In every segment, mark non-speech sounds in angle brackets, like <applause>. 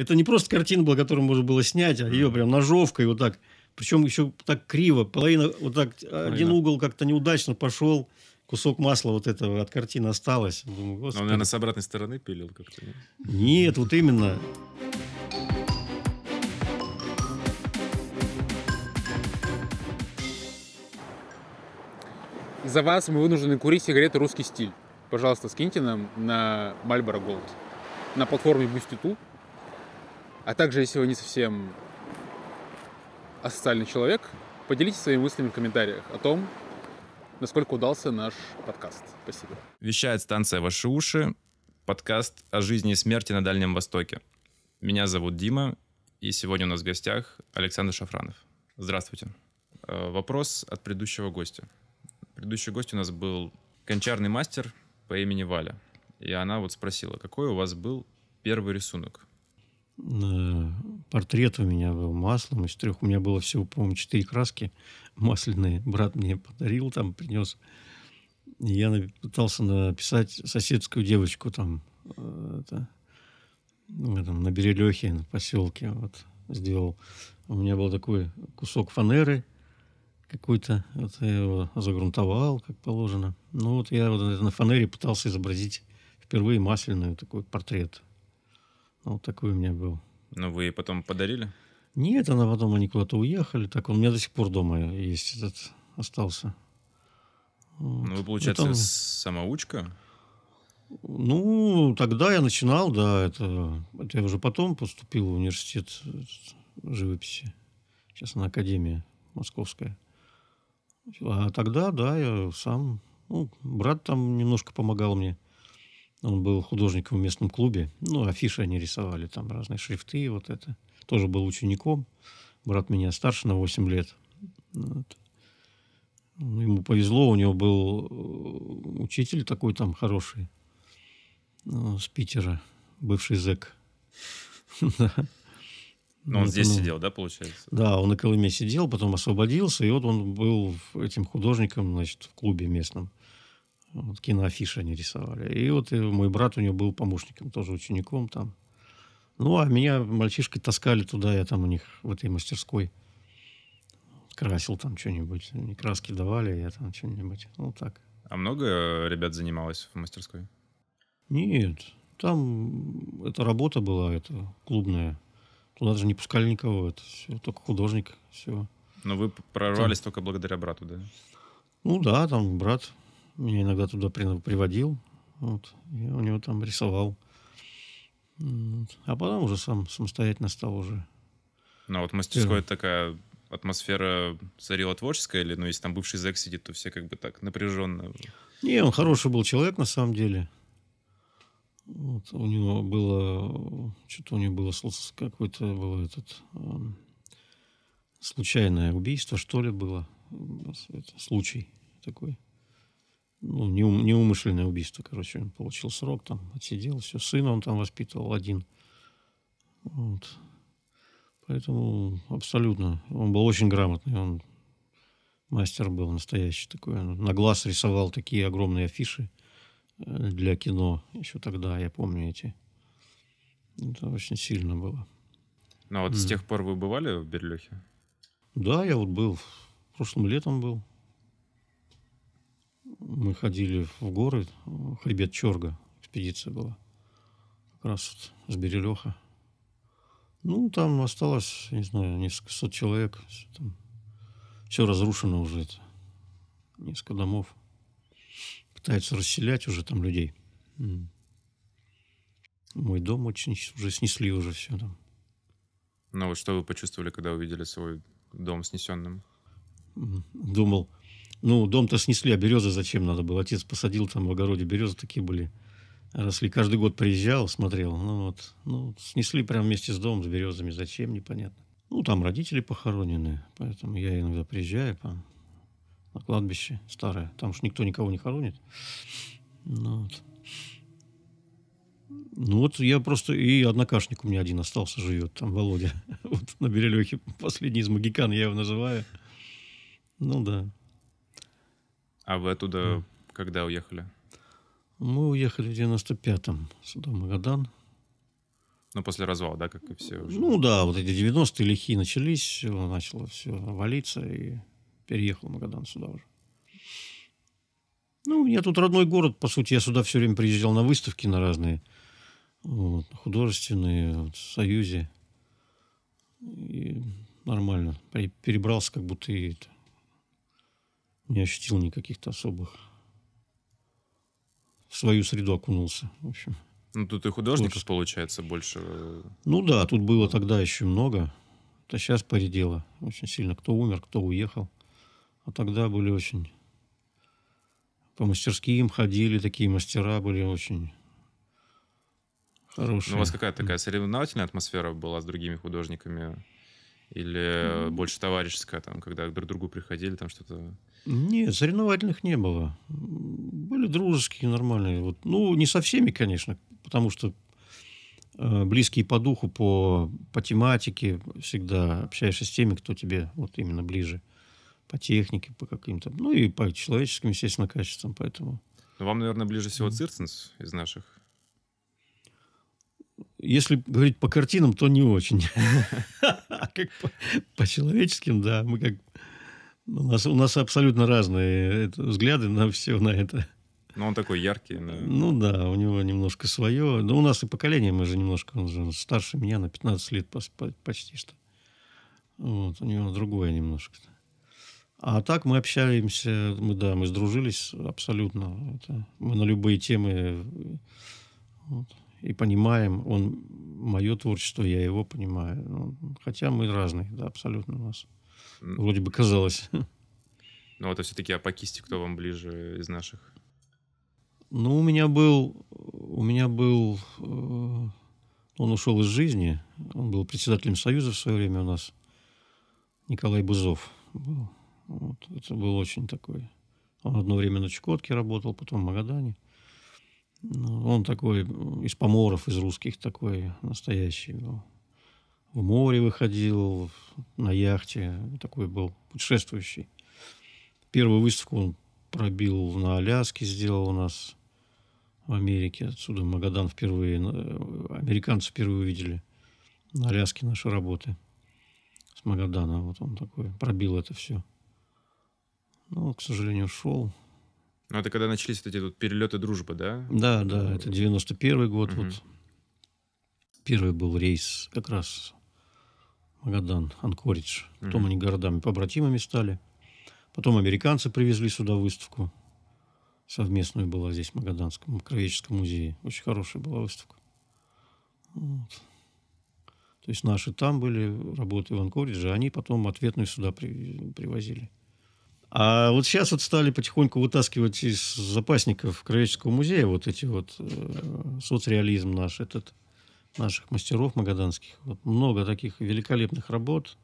Это не просто картина была, которую можно было снять, а ее прям ножовкой вот так. Причем еще так криво. Половина вот так, э, Понятно. один угол как-то неудачно пошел. Кусок масла вот этого от картины осталось. Думаю, Господи. Он, наверное, с обратной стороны пилил как-то. Нет? нет, вот именно. Из-за вас мы вынуждены курить сигареты «Русский стиль». Пожалуйста, скиньте нам на Marlboro Gold на платформе Boosty а также, если вы не совсем асоциальный человек, поделитесь своими мыслями в комментариях о том, насколько удался наш подкаст. Спасибо. Вещает станция «Ваши уши», подкаст о жизни и смерти на Дальнем Востоке. Меня зовут Дима, и сегодня у нас в гостях Александр Шафранов. Здравствуйте. Э, вопрос от предыдущего гостя. Предыдущий гость у нас был кончарный мастер по имени Валя. И она вот спросила, какой у вас был первый рисунок? Э, портрет у меня был маслом из трех. У меня было всего, по-моему, четыре краски масляные. Брат мне подарил там, принес. я пытался написать соседскую девочку там, э, это, в на Берелехе, на поселке. Вот, сделал. У меня был такой кусок фанеры какой-то. Вот я его загрунтовал, как положено. Ну вот я вот на фанере пытался изобразить впервые масляную такой портрет ну, вот такой у меня был. Ну, вы ей потом подарили? Нет, она потом, они куда-то уехали. Так, он у меня до сих пор дома есть этот, остался. Вот. Ну, вы, ну, получается, потом... самоучка? Ну, тогда я начинал, да, это, это я уже потом поступил в университет э, живописи. Сейчас она академия московская. А тогда, да, я сам, ну, брат там немножко помогал мне. Он был художником в местном клубе. Ну, афиши они рисовали, там разные шрифты, и вот это. Тоже был учеником. Брат меня старше на 8 лет. Вот. Ну, ему повезло, у него был э, учитель такой там хороший, ну, с Питера, бывший зэк. <laughs> да. Но ну, он здесь сидел, да, получается? Да, он на Колыме сидел, потом освободился, и вот он был этим художником, значит, в клубе местном. Вот, киноафиши они рисовали. И вот и э, мой брат у него был помощником, тоже учеником там. Ну, а меня мальчишки таскали туда, я там у них в этой мастерской красил там что-нибудь. они краски давали, я там что-нибудь. Ну, так. А много э, ребят занималось в мастерской? Нет. Там это работа была, это клубная. Туда же не пускали никого, это все, только художник, все. Но ну, вы прорвались там... только благодаря брату, да? Ну да, там брат меня иногда туда приводил. Вот, я у него там рисовал. Вот. А потом уже сам самостоятельно стал уже. Ну а вот мастерская такая атмосфера царила творческая, или ну если там бывший зэк сидит, то все как бы так напряженно. Не, он хороший был человек на самом деле. Вот, у него было что-то у него было какое то было этот эм, случайное убийство, что ли, было. Это случай такой ну, неум неумышленное убийство, короче, он получил срок, там, отсидел, все, сына он там воспитывал один. Вот. Поэтому абсолютно, он был очень грамотный, он мастер был настоящий такой, он на глаз рисовал такие огромные афиши э, для кино еще тогда, я помню эти. Это очень сильно было. Ну а вот mm. с тех пор вы бывали в Берлюхе? Да, я вот был, прошлым летом был мы ходили в горы, хребет Чорга, экспедиция была, как раз вот с Берелеха. Ну, там осталось, не знаю, несколько сот человек. Все, там, все разрушено уже. Это. Несколько домов. Пытаются расселять уже там людей. Мой дом очень уже снесли уже все там. Ну вот что вы почувствовали, когда увидели свой дом снесенным? Думал, ну, дом-то снесли, а березы зачем надо было? Отец посадил там в огороде, березы такие были. Росли. Каждый год приезжал, смотрел. Ну, вот. Ну, снесли прямо вместе с домом, с березами. Зачем, непонятно. Ну, там родители похоронены, поэтому я иногда приезжаю по... на кладбище старое. Там уж никто никого не хоронит. Ну, вот. Ну вот я просто... И однокашник у меня один остался, живет там, Володя. <laughs> Вот на Берелехе последний из магикан, я его называю. Ну да. А вы оттуда mm. когда уехали? Мы уехали в 95-м, сюда Магадан. Ну, после развала, да, как и все уже? Ну да, вот эти 90-е лихие начались, начало все валиться, и переехал в Магадан сюда уже. Ну, у меня тут родной город, по сути, я сюда все время приезжал на выставки на разные, вот, художественные, вот, в Союзе. И нормально. Перебрался как будто и не ощутил никаких-то особых. В свою среду окунулся, в общем. Ну, тут и художников, Творчество. получается, больше. Э, ну да, тут было тогда еще много. Это сейчас поредело очень сильно. Кто умер, кто уехал. А тогда были очень... По мастерским ходили, такие мастера были очень хорошие. Ну, у вас какая то такая соревновательная атмосфера была с другими художниками? Или mm больше товарищеская, там, когда друг к другу приходили, там что-то... Нет, соревновательных не было. Были дружеские, нормальные. Вот. Ну, не со всеми, конечно, потому что э, близкие по духу, по, по тематике всегда общаешься с теми, кто тебе вот именно ближе. По технике, по каким-то... Ну, и по человеческим, естественно, качествам, поэтому... Но ну, вам, наверное, ближе всего mm Цирцинс из наших если говорить по картинам, то не очень. <laughs> А по человеческим, да, мы как... У нас, у нас абсолютно разные э, взгляды на все на это. Ну он такой яркий. Но... Ну да, у него немножко свое. Но у нас и поколение, мы же немножко, он же старше меня на 15 лет почти что. Вот, у него другое немножко. А так мы общаемся, мы, да, мы сдружились абсолютно. Это, мы на любые темы э, вот, и понимаем, он мое творчество, я его понимаю. Ну, хотя мы разные, да, абсолютно у нас. Вроде бы казалось. Ну, это все-таки а по кто вам ближе из наших? Ну, у меня был... У меня был... Э, он ушел из жизни. Он был председателем Союза в свое время у нас. Николай Бузов был. Вот, это был очень такой... Он одно время на Чукотке работал, потом в Магадане. Он такой из поморов, из русских такой настоящий В море выходил, на яхте такой был путешествующий. Первую выставку он пробил на Аляске, сделал у нас в Америке. Отсюда Магадан впервые, э, американцы впервые увидели на Аляске наши работы с Магадана. Вот он такой пробил это все. Но, к сожалению, ушел. Ну, это когда начались эти вот перелеты дружбы, да? Да, да, это 91 год. Угу. Вот первый был рейс как раз Магадан, Анкоридж. Потом угу. они городами побратимами стали. Потом американцы привезли сюда выставку. Совместную была здесь в Магаданском краеведческом музее. Очень хорошая была выставка. Вот. То есть наши там были, работы в Анкоридже, а они потом ответную сюда привозили. А вот сейчас вот стали потихоньку вытаскивать из запасников Краеведческого музея вот эти вот э, соцреализм наш, этот, наших мастеров магаданских. Вот много таких великолепных работ.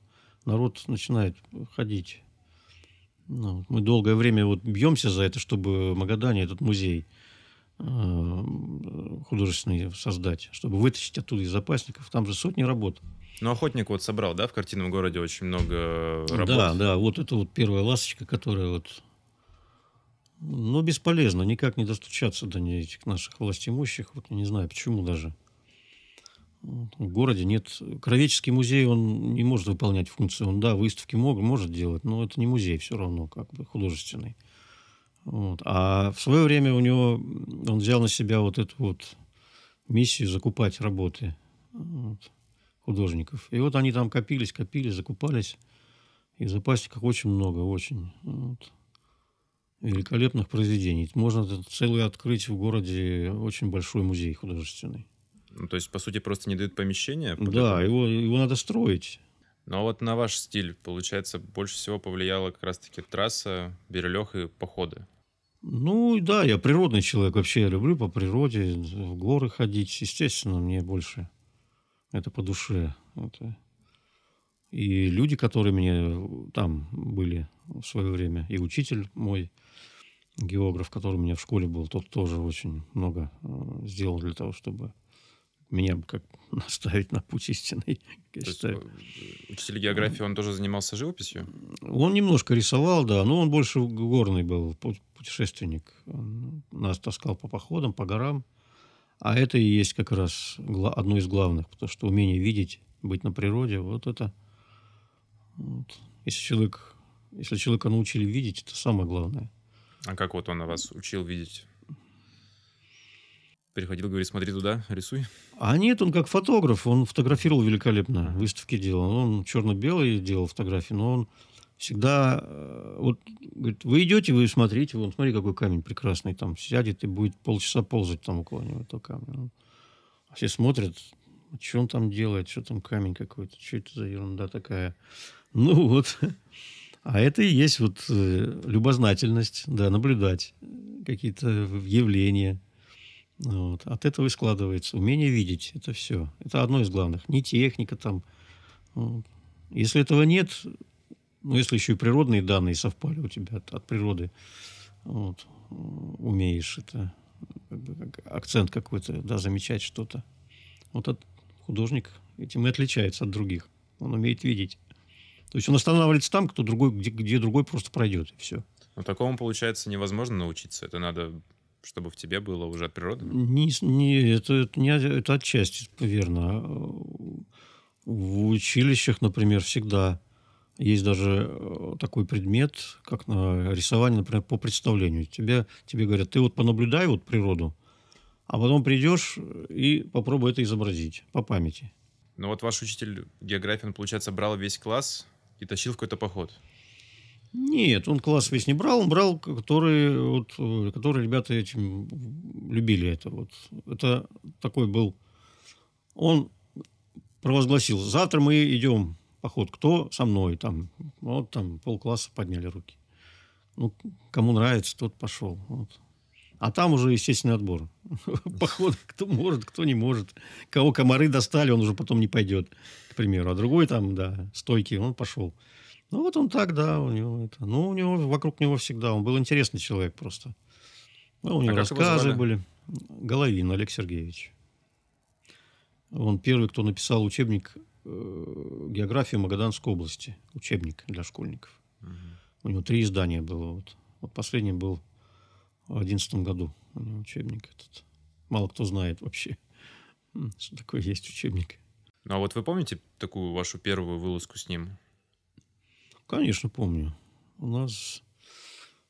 Народ начинает ходить. Ну, мы долгое время вот бьемся за это, чтобы в Магадане этот музей Э, художественный создать, чтобы вытащить оттуда из запасников. Там же сотни работ. Ну, охотник вот собрал, да, в картинном городе очень много работ. Да, да, вот это вот первая ласточка, которая вот ну, бесполезно, никак не достучаться до этих наших властимущих. Вот не знаю, почему даже. в городе нет... Кровеческий музей, он не может выполнять функцию. Он, да, выставки мог, может делать, но это не музей все равно, как бы художественный. Вот. А в свое время у него он взял на себя вот эту вот миссию закупать работы вот, художников. И вот они там копились, копились, закупались. И запасиков очень много, очень. Вот. Великолепных произведений. Можно целый открыть в городе очень большой музей художественный. Ну, то есть, по сути, просто не дают помещения? Да, его, его надо строить. Ну а вот на ваш стиль, получается, больше всего повлияла как раз-таки трасса, Бирюлех и походы. Ну, да, я природный человек вообще. Я люблю по природе, в горы ходить. Естественно, мне больше это по душе. Это... И люди, которые мне э, там были в свое время, и учитель мой, географ, который у меня в школе был, тот тоже очень много э, сделал для того, чтобы меня как <laughs> наставить на путь истинный. Я считаю. Э, учитель географии, он тоже занимался живописью? Он немножко рисовал, да, но он больше горный был, путешественник. Он нас таскал по походам, по горам. А это и есть как раз одно из главных, потому что умение видеть, быть на природе, вот это... Вот. Если, человек, если человека научили видеть, это самое главное. А как вот он вас учил видеть? Приходил, говорит, смотри туда, рисуй. А нет, он как фотограф, он фотографировал великолепно, выставки делал. Он черно-белые делал фотографии, но он всегда, э, вот, говорит, вы идете, вы смотрите, вон, смотри, какой камень прекрасный, там, сядет и будет полчаса ползать там около него, этого камня. Ну, а все смотрят, а что он там делает, что там камень какой-то, что это за ерунда такая. Ну вот, а это и есть вот э, любознательность, да, наблюдать какие-то явления. Вот. От этого и складывается. Умение видеть это все. Это одно из главных. Не техника там. Вот. Если этого нет, ну, если еще и природные данные совпали у тебя от, от природы, вот, умеешь это, как бы, акцент какой-то, да, замечать что-то. Вот этот художник этим и отличается от других. Он умеет видеть. То есть он останавливается там, кто другой, где, где другой просто пройдет, и все. Но такому, получается, невозможно научиться. Это надо, чтобы в тебе было уже от природы? Не, не, это, это, не, это отчасти верно. В училищах, например, всегда есть даже э, такой предмет, как на э, рисование, например, по представлению. Тебе, тебе говорят, ты вот понаблюдай вот природу, а потом придешь и попробуй это изобразить по памяти. Ну вот ваш учитель географии, он, получается, брал весь класс и тащил в какой-то поход. Нет, он класс весь не брал, он брал, которые, вот, э, которые ребята этим любили это. Вот. Это такой был... Он провозгласил, завтра мы идем поход, кто со мной, там, вот там полкласса подняли руки. Ну, кому нравится, тот пошел. Вот. А там уже естественный отбор. <laughs> Поход, кто может, кто не может. Кого комары достали, он уже потом не пойдет, к примеру. А другой там, да, стойкий, он пошел. Ну, вот он так, да, у него это. Ну, у него, вокруг него всегда. Он был интересный человек просто. Ну, у а него а рассказы были. Головин Олег Сергеевич. Он первый, кто написал учебник Э, География Магаданской области, учебник для школьников. Угу. У него три издания было. Вот, вот последний был в 2011 году. У него учебник этот. Мало кто знает вообще, что такое есть учебник. Ну, а вот вы помните такую вашу первую вылазку с ним? Конечно, помню. У нас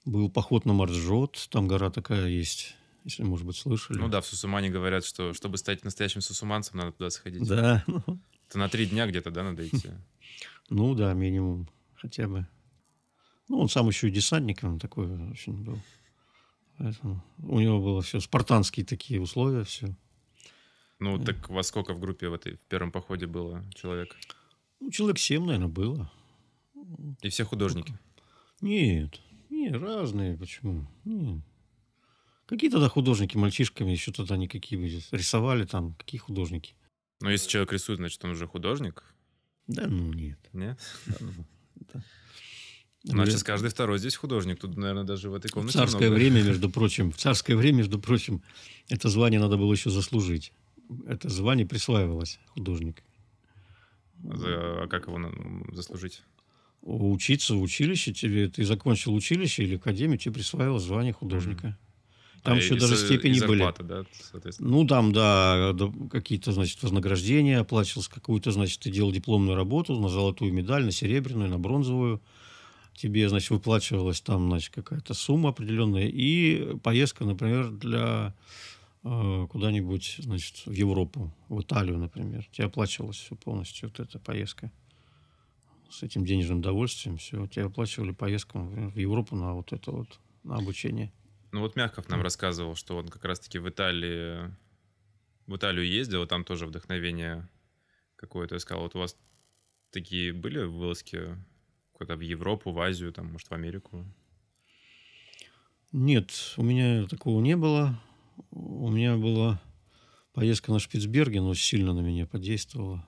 был поход на Марджот, там гора такая есть, если, может быть, слышали. Ну да, в Сусумане говорят, что чтобы стать настоящим сусуманцем, надо туда сходить. Да, <laughs> ну, это на три дня где-то, да, надо идти? <laughs> Ну да, минимум хотя бы. Ну, он сам еще и десантником такой очень был. Поэтому у него было все спартанские такие условия, все. Ну, да. Э. так во сколько в группе в этой в первом походе было человек? Ну, человек семь, наверное, было. И все художники? Нет. Не, разные. Почему? Нет. Какие тогда художники мальчишками еще тогда никакие были. Рисовали там, какие художники? Но если человек рисует, значит, он уже художник? Да ну нет. Нет? Да, ну, У нас сейчас каждый второй здесь художник. Тут, наверное, даже в этой комнате. В царское много... время, между <laughs> прочим, в царское время, между прочим, это звание надо было еще заслужить. Это звание присваивалось художник. А за, а как его ну, заслужить? Учиться в училище тебе, ты закончил училище или академию, тебе присваивало звание художника. Там а, э, еще и, даже степени и зарплата, были. Да, соответственно. Ну, там, да, какие-то, значит, вознаграждения оплачивалось, какую-то, значит, ты делал дипломную работу на золотую медаль, на серебряную, на бронзовую. Тебе, значит, выплачивалась там, значит, какая-то сумма определенная. И поездка, например, для э, куда-нибудь, значит, в Европу, в Италию, например. Тебе оплачивалась все полностью вот эта поездка. С этим денежным довольствием все. Тебе оплачивали поездку в Европу на вот это вот, на обучение. Ну вот Мягков нам рассказывал, что он как раз-таки в Италии, в Италию ездил, и там тоже вдохновение какое-то искал. Вот у вас такие были вылазки куда-то в Европу, в Азию, там, может, в Америку? Нет, у меня такого не было. У меня была поездка на Шпицберген, но сильно на меня подействовала.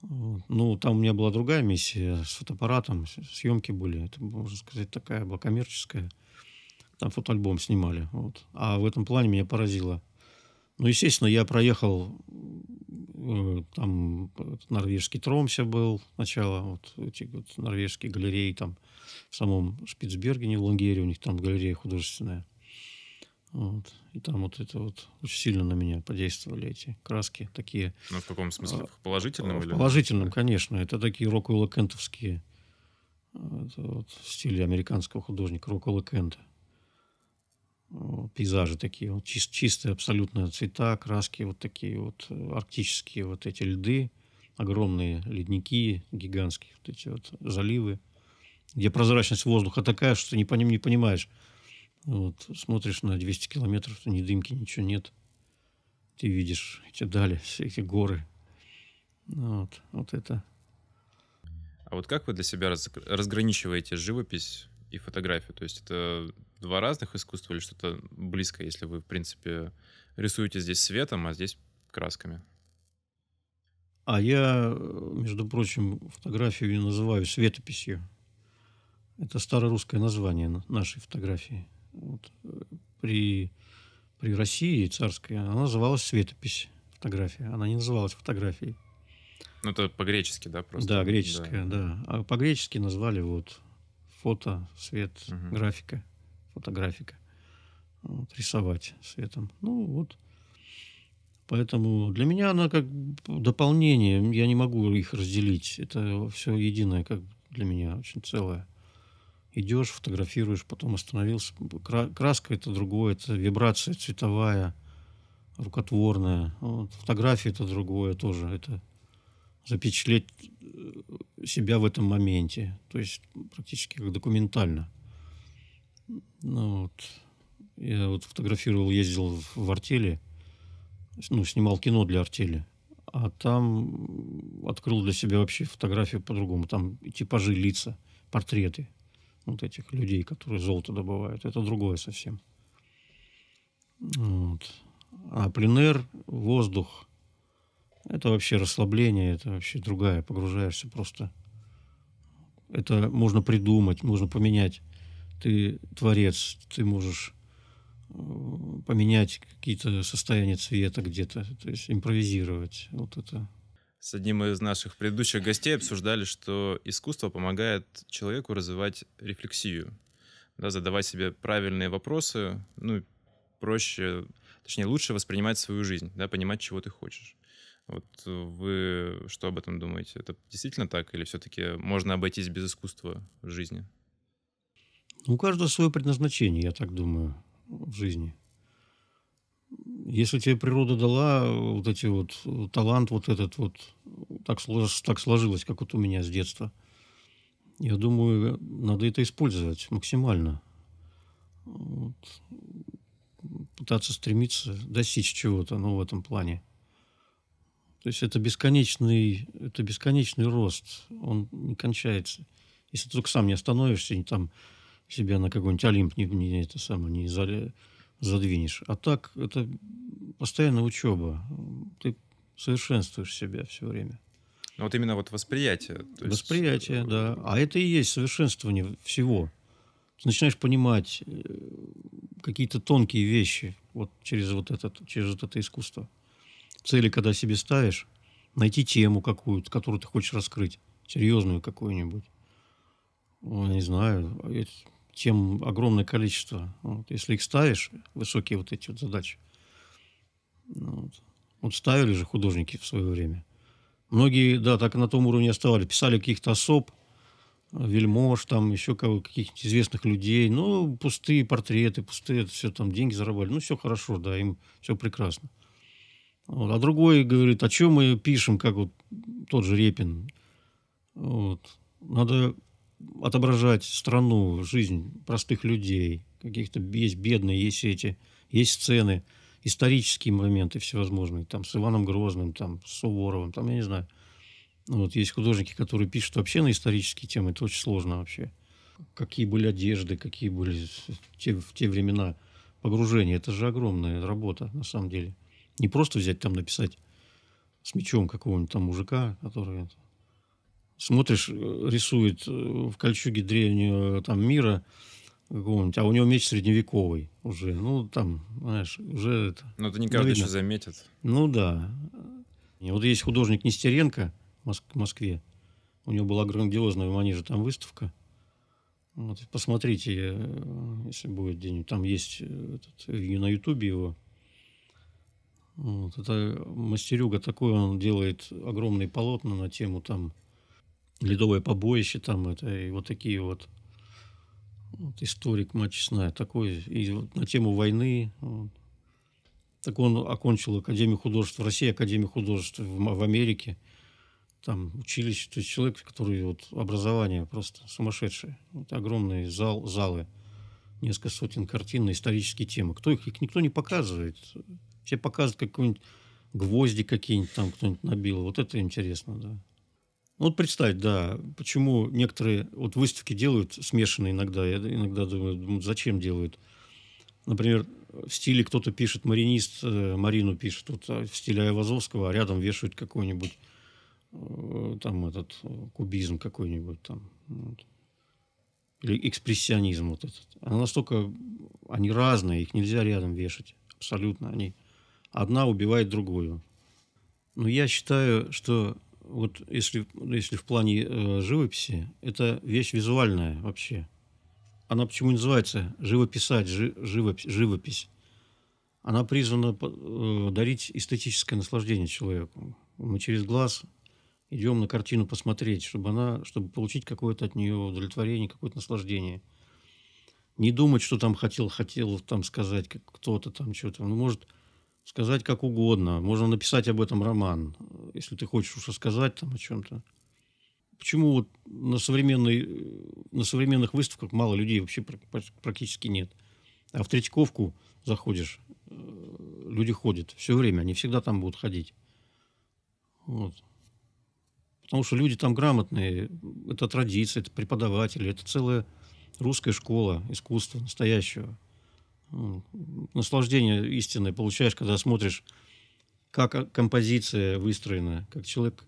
Ну, там у меня была другая миссия с фотоаппаратом, съемки были. Это, можно сказать, такая была коммерческая. Там фотоальбом снимали. Вот. А в этом плане меня поразило. Ну, естественно, я проехал э, там норвежский Тромся был сначала, вот эти вот норвежские галереи там в самом Шпицбергене, в Лангере у них там галерея художественная. Вот. И там вот это вот очень сильно на меня подействовали эти краски такие. Ну, в каком смысле? А, в положительном? А, в или... положительном, конечно. Это такие рок уэлла э, вот, стили американского художника рок уэлла пейзажи такие, чис- чистые абсолютно цвета, краски, вот такие вот э, арктические вот эти льды, огромные ледники гигантские, вот эти вот заливы, где прозрачность воздуха такая, что не по ним не понимаешь. Вот, смотришь на 200 километров, ни дымки, ничего нет. Ты видишь эти дали, все <laughs> эти горы. Вот, вот это. А вот как вы для себя раз, разграничиваете живопись и фотографию? То есть это два разных искусства или что-то близкое, если вы, в принципе, рисуете здесь светом, а здесь красками? А я, э, между прочим, фотографию называю светописью. Это старорусское название нашей фотографии. Вот. Э, при, при России царской она называлась светопись, фотография. Она не называлась фотографией. Ну, это по-гречески, да, просто? Да, греческое. да. да. А по-гречески назвали вот фото, свет, угу. графика фотографика, вот, рисовать светом. Ну вот, Поэтому для меня она как дополнение. Я не могу их разделить. Это все единое, как для меня очень целое. Идешь, фотографируешь, потом остановился. Краска это другое, это вибрация цветовая, рукотворная. Вот. Фотография это другое тоже. Это запечатлеть э, себя в этом моменте. То есть практически как документально. Ну, вот. Я вот фотографировал, ездил в артели, ну, снимал кино для артели. А там открыл для себя вообще фотографию по-другому. Там типажи лица, портреты вот этих людей, которые золото добывают. Это другое совсем. Вот. А пленер, воздух, это вообще расслабление, это вообще другая, погружаешься просто. Это можно придумать, можно поменять ты творец, ты можешь э, поменять какие-то состояния цвета где-то, то есть импровизировать вот это. С одним из наших предыдущих гостей обсуждали, что искусство помогает человеку развивать рефлексию, да, задавать себе правильные вопросы, ну, проще, точнее, лучше воспринимать свою жизнь, да, понимать, чего ты хочешь. Вот э, вы что об этом думаете? Это действительно так или все-таки можно обойтись без искусства в жизни? У каждого свое предназначение, я так думаю, в жизни. Если тебе природа дала вот эти вот талант, вот этот вот так, сложилось, так сложилось, как вот у меня с детства, я думаю, надо это использовать максимально. Вот. Пытаться стремиться достичь чего-то, но ну, в этом плане. То есть это бесконечный, это бесконечный рост, он не кончается. Если ты только сам не остановишься, не там себя на какой-нибудь Олимп не, не, это самое, не за, задвинешь. А так это постоянно учеба. Ты совершенствуешь себя все время. Ну вот именно вот восприятие. То восприятие, есть... Э, да. А это и есть совершенствование всего. Ты начинаешь понимать э, какие-то тонкие вещи вот через вот этот через вот это искусство. Цели, когда себе ставишь, найти тему какую-то, которую ты хочешь раскрыть, серьезную какую-нибудь. Ну, не знаю, а тем огромное количество. Вот, если их ставишь, высокие вот эти вот задачи. Ну вот. вот ставили же художники в свое время. Многие, да, так на том уровне оставали. Писали каких-то особ, вельмож, там еще кого, каких-то известных людей. Ну, пустые портреты, пустые, это все там деньги зарабатывали. Ну, все хорошо, да, им все прекрасно. Вот. А другой говорит, о «А чем мы пишем, как вот тот же Репин. Вот. Надо отображать страну, жизнь простых людей, каких-то есть бедные, есть эти, есть сцены, исторические моменты всевозможные, там с Иваном Грозным, там с Суворовым, там я не знаю. Ну, вот есть художники, которые пишут вообще на исторические темы, это очень сложно вообще. Какие были одежды, какие были те, в те времена погружения, это же огромная работа на самом деле. Не просто взять там написать с мечом какого-нибудь там мужика, который Смотришь, э, рисует э, в кольчуге древнего э, там мира а у него меч средневековый уже. Ну, там, знаешь, уже это... Но ну, это не ну, каждый еще заметит. Ну, да. И вот есть художник Нестеренко в Москве. У него была грандиозная в Манеже там выставка. Вот, посмотрите, если будет где Там есть этот, на Ютубе его. Вот, это мастерюга такой, он делает огромные полотна на тему там ледовое побоище там, это, и вот такие вот. вот историк Мачесная такой, и вот на тему войны. Вот. Так он окончил Академию художеств в России, Академию художеств в, в Америке. Там училище, то есть человек, который вот образование просто сумасшедшее. Вот огромные зал, залы, несколько сотен картин на исторические темы. Кто их, их никто не показывает. Все показывают какой-нибудь гвозди какие-нибудь там кто-нибудь набил. Вот это интересно, да. Ну, вот представь, да, почему некоторые вот выставки делают смешанные иногда. Я иногда думаю, зачем делают? Например, в стиле кто-то пишет, маринист э, Марину пишет, вот а, в стиле Айвазовского, а рядом вешают какой-нибудь э, там этот э, кубизм какой-нибудь там. Вот. Или экспрессионизм вот этот. Они настолько... Они разные, их нельзя рядом вешать. Абсолютно они. Одна убивает другую. Но я считаю, что вот если, если в плане э, живописи, это вещь визуальная вообще. Она почему называется живописать, жи, живопись, живопись? Она призвана э, дарить эстетическое наслаждение человеку. Мы через глаз идем на картину посмотреть, чтобы, она, чтобы получить какое-то от нее удовлетворение, какое-то наслаждение. Не думать, что там хотел, хотел там сказать кто-то там что-то. Ну, может, сказать как угодно. Можно написать об этом роман, если ты хочешь уж рассказать там о чем-то. Почему вот на, современной, на современных выставках мало людей вообще практически нет? А в Третьяковку заходишь, э, люди ходят все время, они всегда там будут ходить. Вот. Потому что люди там грамотные, это традиция, это преподаватели, это целая русская школа искусства настоящего – наслаждение истинное получаешь, когда смотришь, как композиция выстроена, как человек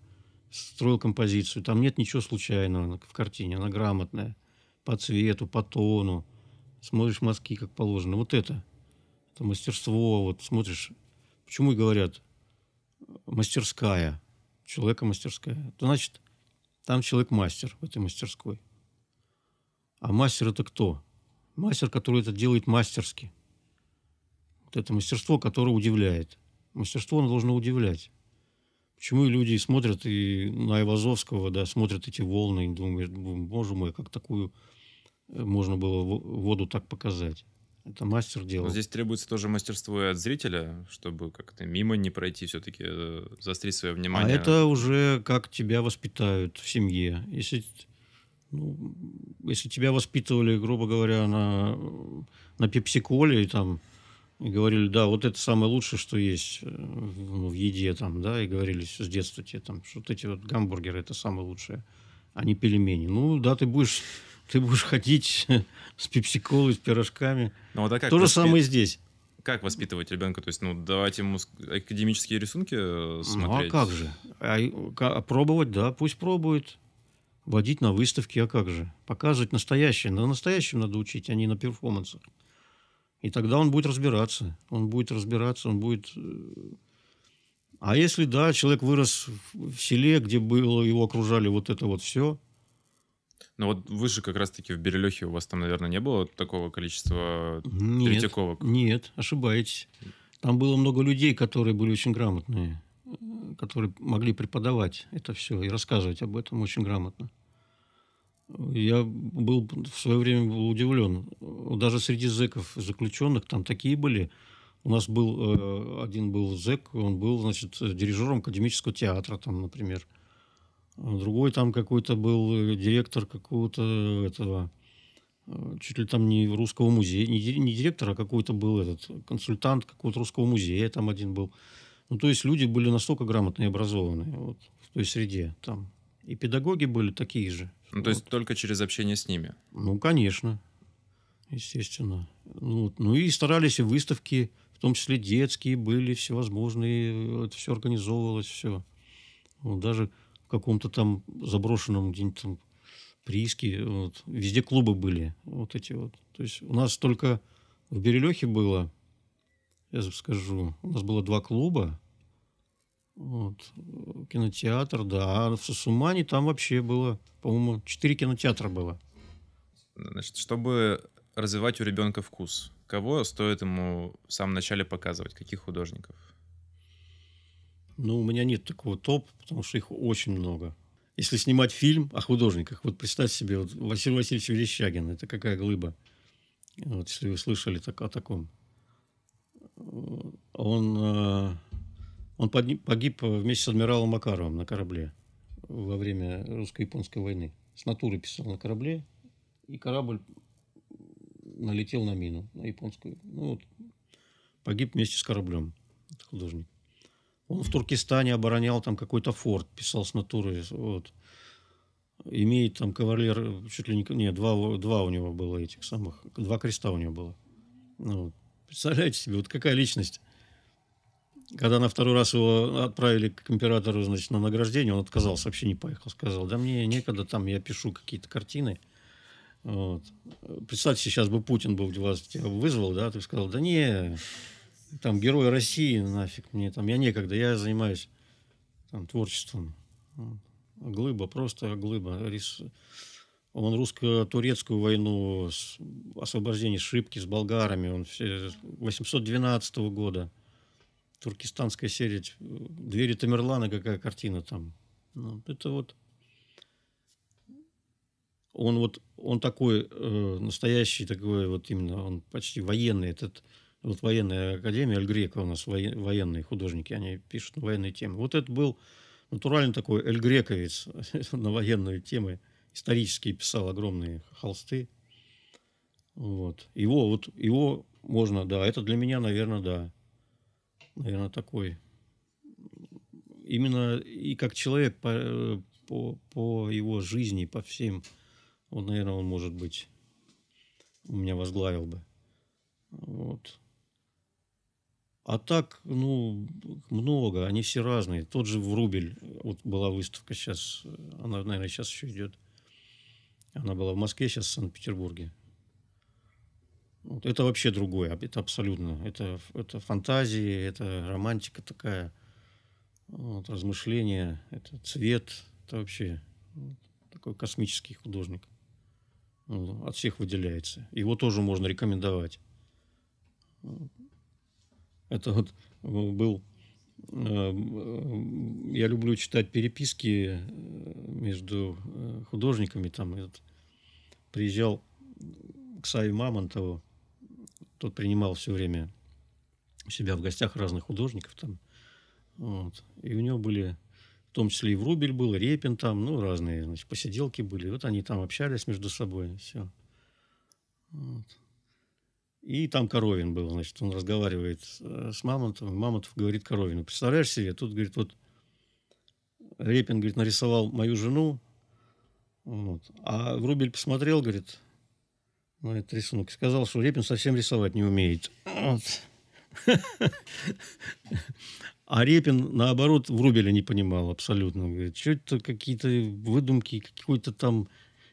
строил композицию. Там нет ничего случайного в картине, она грамотная по цвету, по тону. Смотришь мазки, как положено. Вот это. Это мастерство. Вот смотришь. Почему и говорят мастерская. Человека мастерская. Это значит, там человек мастер в этой мастерской. А мастер это кто? Мастер, который это делает мастерски. Вот это мастерство, которое удивляет. Мастерство оно должно удивлять. Почему люди смотрят и на Айвазовского, да, смотрят эти волны и думают, боже мой, как такую э, можно было воду так показать. Это мастер делал. Но здесь требуется тоже мастерство и от зрителя, чтобы как-то мимо не пройти, все-таки э, заострить свое а внимание. А это уже как тебя воспитают в семье. Если ну, если тебя воспитывали, грубо говоря, на, на пепсиколе и там и говорили, да, вот это самое лучшее, что есть ну, в еде там, да, и говорили с детства тебе там, что вот эти вот гамбургеры это самое лучшее, а не пельмени. Ну, да, ты будешь ты будешь ходить <laughs> с пепсиколой, с пирожками. Ну, а да, как То воспит... же самое здесь. Как воспитывать ребенка? То есть, ну, давать ему академические рисунки смотреть? Э, ну, а как же? А, а пробовать, да, пусть пробует. Водить на выставки, а как же? Показывать настоящее. На настоящем надо учить, а не на перформансах. И тогда он будет разбираться. Он будет разбираться, он будет... Э, а если, да, человек вырос в селе, где было, его окружали вот это вот все, ну вот вы же как раз-таки в Берелехе у вас там, наверное, не было такого количества нет, перетековок? Нет, ошибаетесь. Там было много людей, которые были очень грамотные которые могли преподавать это все и рассказывать об этом очень грамотно. Я был в свое время был удивлен. Даже среди зеков заключенных там такие были. У нас был э, один был зек, он был, значит, дирижером академического театра, там, например. Другой там какой-то был э, директор какого-то этого э, чуть ли там не русского музея, не, не директор, а какой-то был этот консультант какого-то русского музея там один был. Ну, то есть люди были настолько грамотные и образованные вот, в той среде там. И педагоги были такие же. Ну, то вот. есть только через общение с ними? Ну, конечно, естественно. Ну, вот. ну и старались и выставки, в том числе детские были, всевозможные, это все организовывалось, все. Вот, ну, даже в каком-то там заброшенном где-нибудь там прииске, вот, везде клубы были, вот эти вот. То есть у нас только в Берелехе было я скажу, у нас было два клуба, вот, кинотеатр, да, а в Сусумане там вообще было, по-моему, четыре кинотеатра было. Значит, чтобы развивать у ребенка вкус, кого стоит ему в самом начале показывать, каких художников? Ну, у меня нет такого топ, потому что их очень много. Если снимать фильм о художниках, вот представьте себе, вот Василий Васильевич Верещагин, это какая глыба. Вот, если вы слышали так, о таком он, э, он погиб вместе с адмиралом Макаровым на корабле во время русско-японской войны. С натуры писал на корабле, и корабль налетел на мину, на японскую. Ну, вот, погиб вместе с кораблем художник. Он в Туркестане оборонял там какой-то форт, писал с натуры. Вот. Имеет там кавалер, чуть ли не... Нет, два, два у него было этих самых, два креста у него было. Ну вот. Представляете себе, вот какая личность. Когда на второй раз его отправили к императору, значит, на награждение, он отказался, вообще не поехал. Сказал, да мне некогда, там я пишу какие-то картины. Вот. Представьте, сейчас бы Путин был, вас тебя вызвал, да, ты сказал, да не, там, герой России, нафиг мне, там, я некогда, я занимаюсь там, творчеством. Вот. Глыба, просто глыба. Рис... Он русско-турецкую войну, освобождение Шибки с болгарами, он 812 года. Туркестанская серия, двери Тамерлана, какая картина там. Ну, это вот он вот он такой э, настоящий такой вот именно он почти военный этот вот военная академия Аль Грека у нас воен, военные художники они пишут на военные темы вот это был натурально такой Эль Грековец <laughs> на военные темы исторические писал огромные холсты. Вот. Его, вот, его можно, да, это для меня, наверное, да. Наверное, такой. Именно и как человек по, по, по его жизни, по всем, он, наверное, он может быть, у меня возглавил бы. Вот. А так, ну, много, они все разные. Тот же Врубель, вот была выставка сейчас, она, наверное, сейчас еще идет – она была в Москве, сейчас в Санкт-Петербурге. Вот это вообще другое, это абсолютно. Это, это фантазии, это романтика такая, вот, размышления, это цвет, это вообще такой космический художник. Вот, от всех выделяется. Его тоже можно рекомендовать. Это вот э, был... Э, э, я люблю читать переписки между художниками. Там этот, приезжал к Саве Мамонтову, тот принимал все время у себя в гостях разных художников там. Вот. И у него были, в том числе и Врубель был, Репин там, ну, разные, значит, посиделки были. Вот они там общались между собой, все. Вот. И там Коровин был, значит, он разговаривает э, с Мамонтовым, Мамонтов говорит Коровину, представляешь себе, тут, говорит, вот Репин, говорит, нарисовал мою жену, вот. А Врубель посмотрел, говорит, на ну, этот рисунок, сказал, что Репин совсем рисовать не умеет. Вот. <laughs> А Репин, наоборот, Врубеля не понимал абсолютно. говорит, что это какие-то выдумки, какие-то там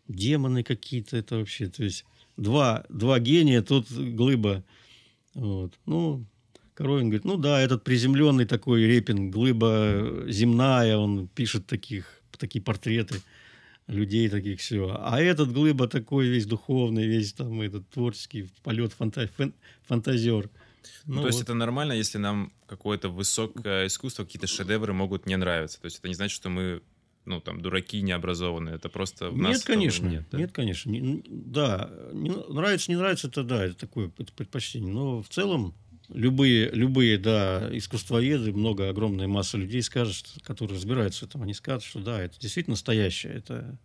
демоны какие-то это вообще. То есть два, два гения, тот глыба. Вот. Ну, Коровин говорит, ну да, этот приземленный такой Репин, глыба земная, он пишет таких, такие портреты – людей таких все. А этот глыба такой весь духовный, весь там этот творческий полет фанта фэн, фантазер. Ну, ну, то вот. есть это нормально, если нам какое-то высокое искусство, какие-то шедевры могут не нравиться. То есть это не значит, что мы ну, там, дураки необразованные, это просто... У нет, нас конечно, нет, да? нет, конечно. Не, да, не, ну, нравится, не нравится, это да, это такое предпочтение. Но в целом любые, любые, да, искусствоеды, много, огромная масса людей скажет, которые разбираются в этом, они скажут, что да, это действительно настоящее, это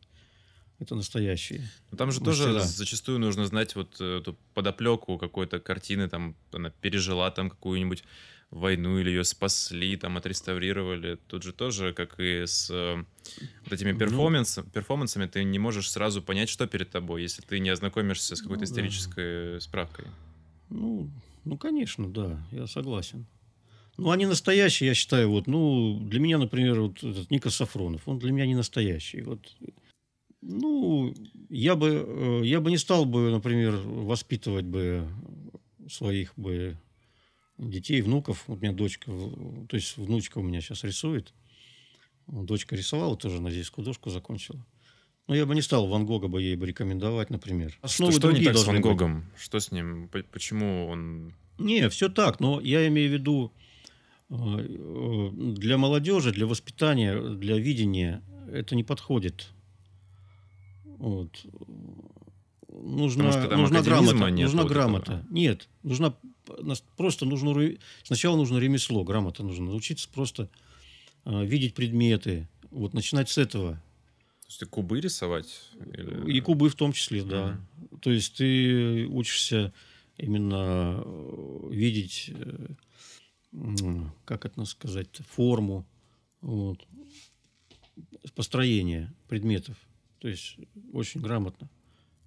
это настоящее Но ну, там же мастера. тоже зачастую нужно знать вот э, эту подоплеку какой-то картины, там она пережила там какую-нибудь войну или ее спасли, там отреставрировали. Тут же тоже, как и с э, вот этими ну. перформанс, ну, перформансами, ты не можешь сразу понять, что перед тобой, если ты не ознакомишься с какой-то ну, исторической да. справкой. Ну, ну, конечно, да, я согласен. Ну, они настоящие, я считаю, вот, ну, для меня, например, вот этот Ника Сафронов, он для меня не настоящий, вот. Ну, я бы, э, я бы не стал бы, например, воспитывать бы своих бы детей, внуков. Вот у меня дочка, то есть внучка у меня сейчас рисует. Дочка рисовала тоже, она здесь художку закончила. Ну, я бы не стал Ван Гога бы ей бы рекомендовать, например. Основы что, что не так с Ван Гогом? Быть. Что с ним? Почему он... Не, все так, но я имею в виду э, э, для молодежи, для воспитания, для видения это не подходит. Вот. Нужна, что там нужна грамота. Нет нужна вот грамота. Этого. Нет, нужна просто нужно сначала нужно ремесло, грамота нужно научиться просто э, видеть предметы, вот начинать с этого есть ты кубы рисовать? Или... И кубы в том числе, да. Да. То есть ты учишься именно э, видеть, э, как это сказать, форму, вот, построение предметов. То есть очень грамотно.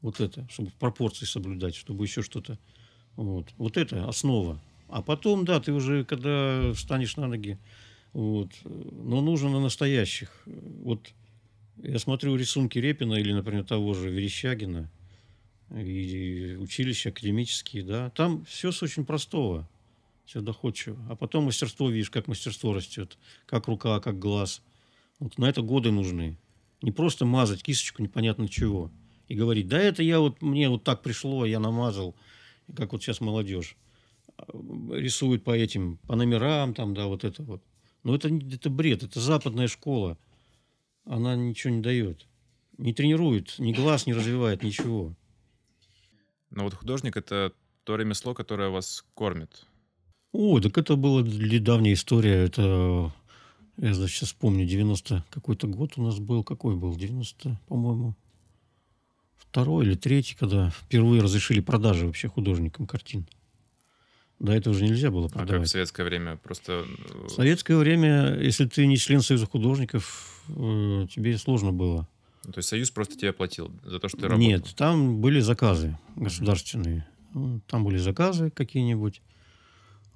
Вот это, чтобы пропорции соблюдать, чтобы еще что-то. Вот. вот это основа. А потом, да, ты уже, когда встанешь на ноги, вот, э, но нужно на настоящих. Вот я смотрю рисунки Репина или, например, того же Верещагина и училища академические, да, там все с очень простого, все доходчиво. А потом мастерство, видишь, как мастерство растет, как рука, как глаз. Вот на это годы нужны. Не просто мазать кисточку непонятно чего и говорить, да это я вот, мне вот так пришло, я намазал, как вот сейчас молодежь а, рисует по этим, по номерам там, да, вот это вот. Но это, это бред, это западная школа – она ничего не дает. Не тренирует, ни глаз не развивает, ничего. Но вот художник — это то ремесло, которое вас кормит. О, так это была давняя история. Это, я значит, сейчас вспомню, 90 какой-то год у нас был. Какой был? 90, по-моему, второй или третий, когда впервые разрешили продажи вообще художникам картин. До этого же нельзя было продавать. А как в советское время? Просто... Э, в советское время, если ты не член Союза художников, э, тебе сложно было. Ну, то есть Союз просто тебе платил за то, что ты работал? Нет, там были заказы государственные. mm Там были заказы какие-нибудь.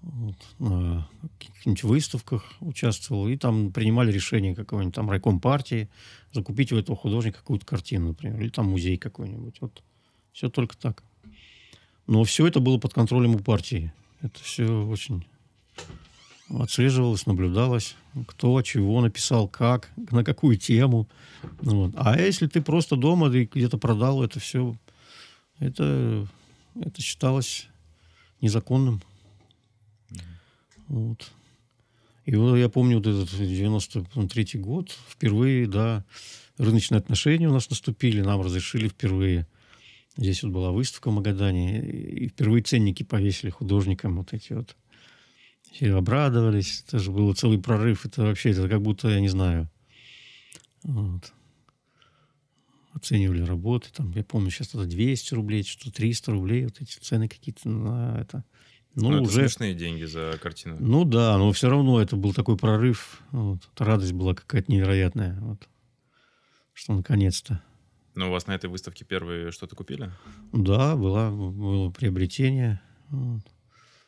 Вот, на каких-нибудь выставках участвовал, и там принимали решение какого-нибудь там райком партии закупить у этого художника какую-то картину, например, или там музей какой-нибудь. Вот все только так. Но все это было под контролем у партии. Это все очень отслеживалось, наблюдалось, кто чего написал, как, на какую тему. Вот. А если ты просто дома где-то продал это все, это, это считалось незаконным. Вот. И вот я помню вот этот 93 год, впервые, да, рыночные отношения у нас наступили, нам разрешили впервые Здесь вот была выставка в Магадане, и впервые ценники повесили художникам вот эти вот. Все обрадовались, это же был целый прорыв, это вообще, это как будто, я не знаю, вот. оценивали работы, там, я помню, сейчас это 200 рублей, что 300 рублей, вот эти цены какие-то на это. Ну, но а, уже... это смешные деньги за картину. Ну да, но все равно это был такой прорыв, вот. радость была какая-то невероятная, вот. что наконец-то. Ну у вас на этой выставке первые что-то купили? Да, была, было приобретение.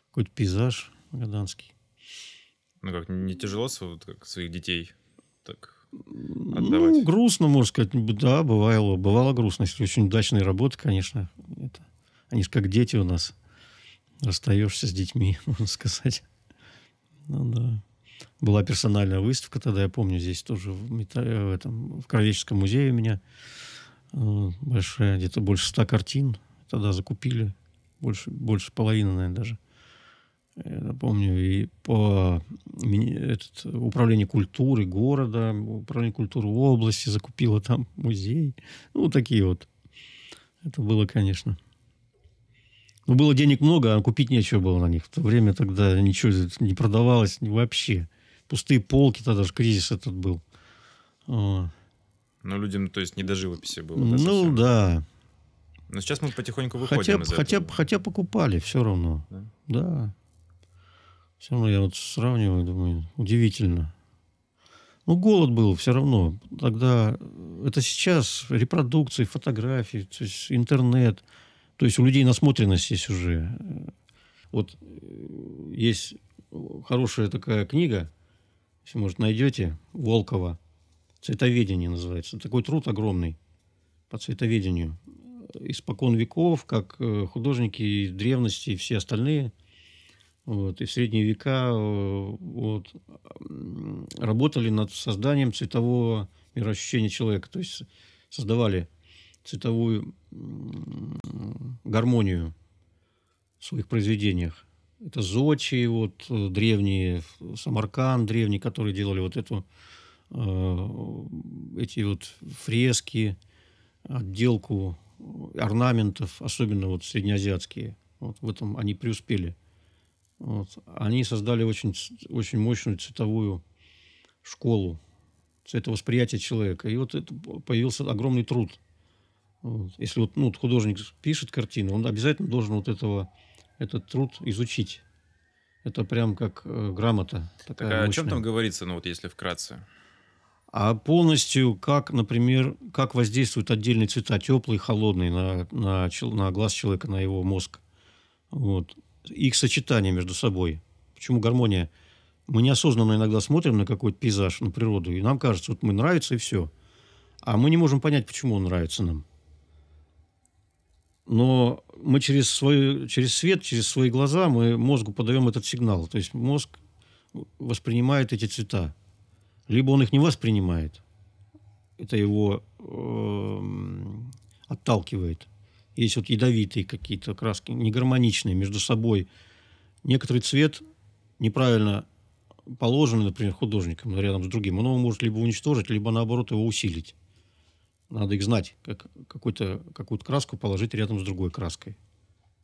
Какой-то пейзаж магаданский. Ну как, не тяжело вот как, своих детей так ну, отдавать? Ну, грустно, можно сказать. Да, бывало, бывало грустно. очень удачные работы, конечно. Это, они же как дети у нас. Расстаешься с детьми, <laughs> можно сказать. Ну да. Была персональная выставка тогда, я помню, здесь тоже в, метал... Э, в этом в Кровеческом музее у меня Э, большая, где-то больше ста картин. Тогда закупили. Больше, больше половины, наверное, даже. Я помню, и по этот, управлению культуры города, управление культуры области закупило там музей. Ну, такие вот. Это было, конечно. но было денег много, а купить нечего было на них. В то время тогда ничего не продавалось вообще. Пустые полки, тогда же кризис этот был. Вот. Э, но людям, то есть, не до живописи было. Да, ну совсем. да. Но сейчас мы потихоньку выходим хотя, из хотя, этого. Хотя покупали все равно. Да? да. Все равно я вот сравниваю, думаю, удивительно. Ну, голод был все равно. Тогда э, это сейчас репродукции, фотографии, то есть интернет. То есть у людей насмотренность есть уже. Вот э, есть хорошая такая книга, если, может, найдете, Волкова. Цветоведение называется. Такой труд огромный по цветоведению. Испокон веков, как э, художники древности и все остальные, вот, и в средние века э, вот, работали над созданием цветового мироощущения человека. То есть создавали цветовую гармонию в своих произведениях. Это Зочи, вот, э, древние, Самаркан, древний, которые делали вот эту Э, эти вот фрески, отделку орнаментов, особенно вот среднеазиатские. Вот в этом они преуспели. Вот. Они создали очень, очень мощную цветовую школу, цветовосприятие человека. И вот это появился огромный труд. Вот. Если вот, ну, вот художник пишет картину, он обязательно должен вот этого, этот труд изучить. Это прям как э, грамота. Такая так, а о чем там говорится, ну вот если вкратце? а полностью, как, например, как воздействуют отдельные цвета, теплые, холодный, на, на, на глаз человека, на его мозг. Вот. Их сочетание между собой. Почему гармония? Мы неосознанно иногда смотрим на какой-то пейзаж, на природу, и нам кажется, вот мы нравится, и все. А мы не можем понять, почему он нравится нам. Но мы через, свой, через свет, через свои глаза мы мозгу подаем этот сигнал. То есть мозг воспринимает эти цвета либо он их не воспринимает, это его э, отталкивает. Есть вот ядовитые какие-то краски, негармоничные между собой. Некоторый цвет неправильно положен, например, художником рядом с другим. Он его может либо уничтожить, либо наоборот его усилить. Надо их знать, как какую-то какую краску положить рядом с другой краской.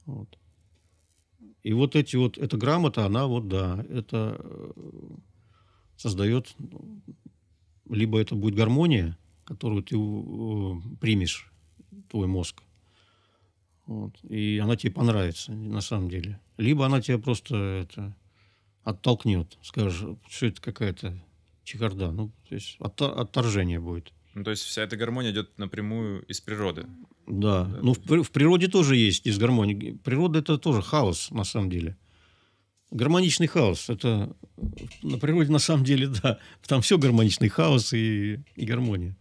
Вот. И вот эти вот, эта грамота, она вот, да, это э, создает, либо это будет гармония, которую ты э, примешь, твой мозг, вот, и она тебе понравится на самом деле, либо она тебя просто это оттолкнет, скажешь, что это какая-то чехарда, ну, то есть от, отторжение будет. Ну, то есть вся эта гармония идет напрямую из природы. Да. да. Ну, в, в природе тоже есть из гармонии. Природа это тоже хаос, на самом деле гармоничный хаос. Это на природе на самом деле, да. Там все гармоничный хаос и, и гармония.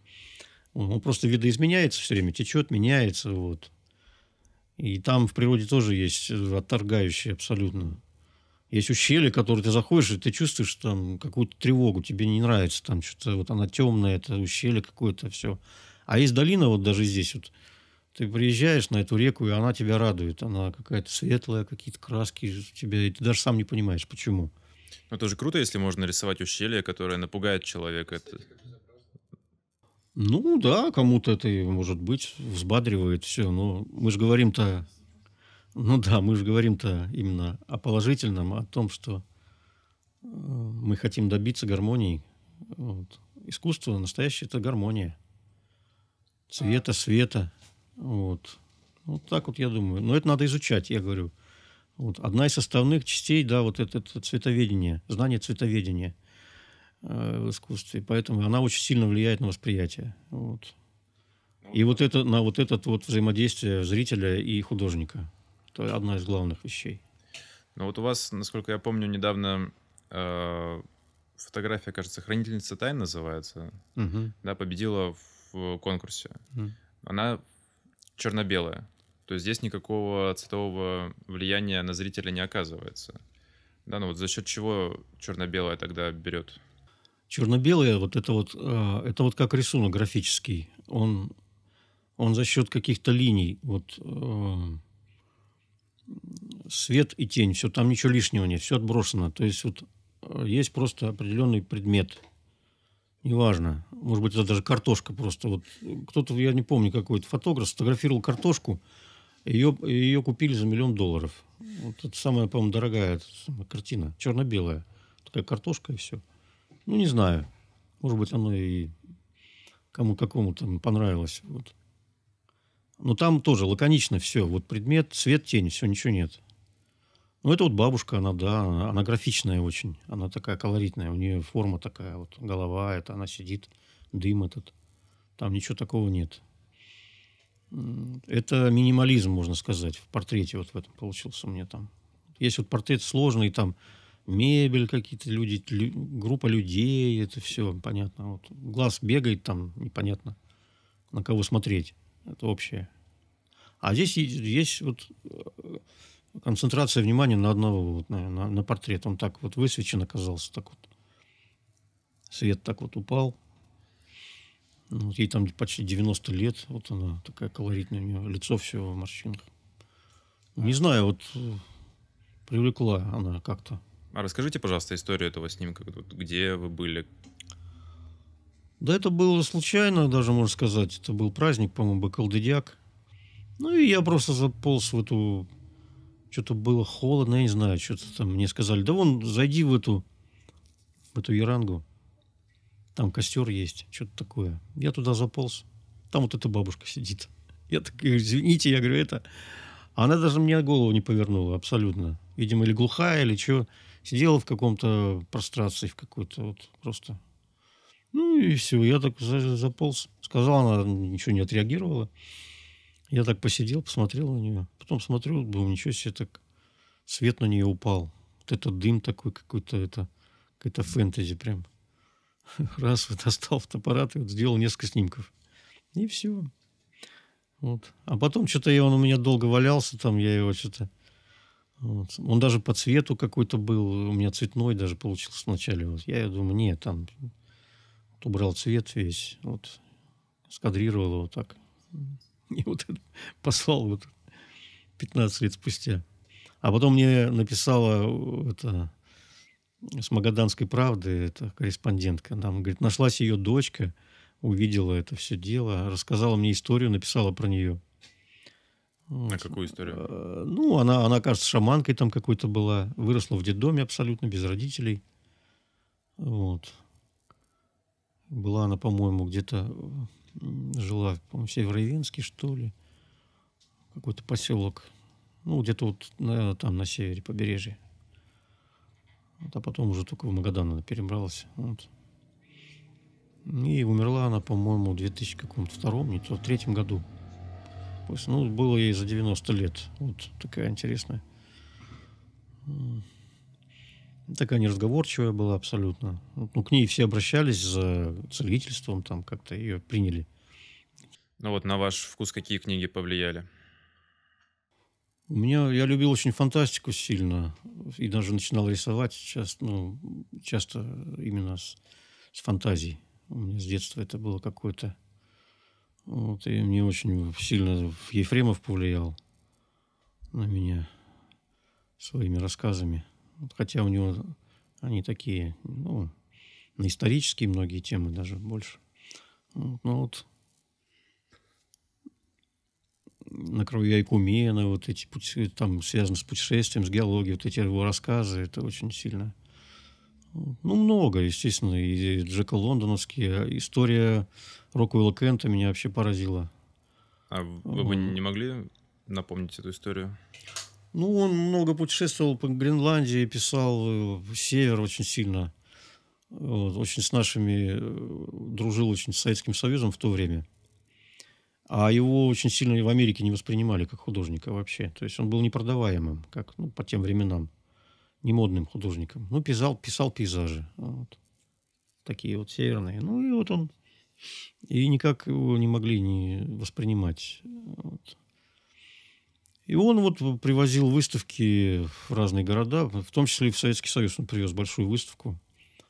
Он, просто видоизменяется все время, течет, меняется. Вот. И там в природе тоже есть отторгающие абсолютно. Есть ущелье, в которое ты заходишь, и ты чувствуешь там какую-то тревогу, тебе не нравится. Там что-то вот она темная, это ущелье какое-то, все. А есть долина, вот даже здесь вот, ты приезжаешь на эту реку, и она тебя радует. Она какая-то светлая, какие-то краски у тебя, и ты даже сам не понимаешь, почему. Ну, это же круто, если можно рисовать ущелье, которое напугает человека. Кстати, это... Ну да, кому-то это, может быть, взбадривает все. Но ну, мы же говорим-то... Ну да, мы же говорим-то именно о положительном, о том, что э, мы хотим добиться гармонии. Вот. Искусство настоящее – это гармония. А. Цвета, света, вот. Ну, вот так вот я думаю. Но это надо изучать, я говорю. Вот. Одна из составных частей, да, вот это, это цветоведение, знание цветоведения э, в искусстве. Поэтому она очень сильно влияет на восприятие. Вот. Ну и вот это, на вот это вот взаимодействие зрителя и художника. Это одна из главных вещей. Ну вот у вас, насколько я помню, недавно э, фотография, кажется, «Хранительница тайн» называется, угу. да, победила в э, конкурсе. Угу. Она черно-белое. То есть здесь никакого цветового влияния на зрителя не оказывается. Да, ну вот за счет чего черно-белое тогда берет? Черно-белое вот это вот а, это вот как рисунок графический. Он он за счет каких-то линий вот а, свет и тень, все там ничего лишнего нет, все отброшено. То есть вот а, есть просто определенный предмет, Неважно. Может быть, это даже картошка просто. Вот кто-то, я не помню, какой-то фотограф сфотографировал картошку, ее, ее купили за миллион долларов. Вот это самая, по-моему, дорогая самая картина. Черно-белая. Такая картошка и все. Ну, не знаю. Может быть, оно и кому какому там понравилось. Вот. Но там тоже лаконично все. Вот предмет, свет тень, все, ничего нет. Ну, это вот бабушка, она, да, она, она графичная очень. Она такая колоритная, у нее форма такая, вот голова, это она сидит, дым этот. Там ничего такого нет. Это минимализм, можно сказать, в портрете вот в этом получился мне там. Есть вот портрет сложный, там мебель какие-то, люди, лю, группа людей, это все понятно. Вот. Глаз бегает там, непонятно, на кого смотреть. Это общее. А здесь есть, есть вот э, концентрация внимания на одного, вот, на, на, на портрет. Он так вот высвечен оказался, так вот. Свет так вот упал. Ну, вот ей там почти 90 лет. Вот она такая колоритная, у нее лицо все в морщинах. Не а. знаю, вот э, привлекла она как-то. А расскажите, пожалуйста, историю этого снимка, где вы были? Да это было случайно, даже можно сказать. Это был праздник, по-моему, Бакалдедяк. Ну и я просто заполз в эту что-то было холодно, я не знаю, что-то там мне сказали, да вон, зайди в эту, в эту ярангу, там костер есть, что-то такое. Я туда заполз, там вот эта бабушка сидит. Я так, извините, я говорю, это... Она даже мне голову не повернула абсолютно. Видимо, или глухая, или что. Сидела в каком-то прострации, в какой-то вот просто... Ну и все, я так заполз. Сказала, она ничего не отреагировала. Я так посидел, посмотрел на нее. Потом смотрю, думаю, ничего себе, так свет на нее упал. Вот этот дым такой какой-то, это какая-то фэнтези прям. <laughs> Раз, вот достал фотоаппарат и вот сделал несколько снимков. И все. Вот. А потом что-то я, он у меня долго валялся, там я его что-то... Вот. Он даже по цвету какой-то был, у меня цветной даже получился вначале. Вот. Я, я думаю, нет, там вот убрал цвет весь, вот, скадрировал его так. <laughs> И вот это послал вот 15 лет спустя. А потом мне написала э, это, с Магаданской правды, эта корреспондентка, нам говорит, нашлась ее дочка, увидела это все дело, рассказала мне историю, написала про нее. Вот. А какую историю? Э, ну, она, она, кажется, шаманкой там какой-то была. Выросла в детдоме абсолютно, без родителей. Вот. Была она, по-моему, где-то жила, по-моему, в Североивинске, что ли, какой-то поселок, ну, где-то вот наверное там, на севере побережье Вот, а потом уже только в Магадан она перебралась. Вот. И умерла она, по-моему, в 2002, не то, в третьем году. Ну, было ей за 90 лет. Вот такая интересная Такая неразговорчивая была абсолютно. Ну, к ней все обращались за целительством, там как-то ее приняли. Ну вот на ваш вкус какие книги повлияли? У меня, я любил очень фантастику сильно и даже начинал рисовать часто, ну, часто именно с, с фантазией. У меня с детства это было какое-то... Вот, и мне очень сильно Ефремов повлиял на меня своими рассказами хотя у него они такие, ну, на исторические многие темы даже больше. Ну вот на крови Айкумена, вот эти пути, там связаны с путешествием, с геологией, вот эти его рассказы, это очень сильно. Ну, много, естественно, и Джека Лондоновские. История Роквелла Кента меня вообще поразила. А вы бы не могли напомнить эту историю? Ну, он много путешествовал по Гренландии, писал э, «Север» очень сильно. Вот, очень с нашими... Э, дружил очень с Советским Союзом в то время. А его очень сильно в Америке не воспринимали как художника вообще. То есть он был непродаваемым, как ну, по тем временам. Немодным художником. Ну, писал, писал пейзажи. Вот. Такие вот северные. Ну, и вот он... И никак его не могли не воспринимать. Вот. И он вот привозил выставки в разные города, в том числе и в Советский Союз он привез большую выставку.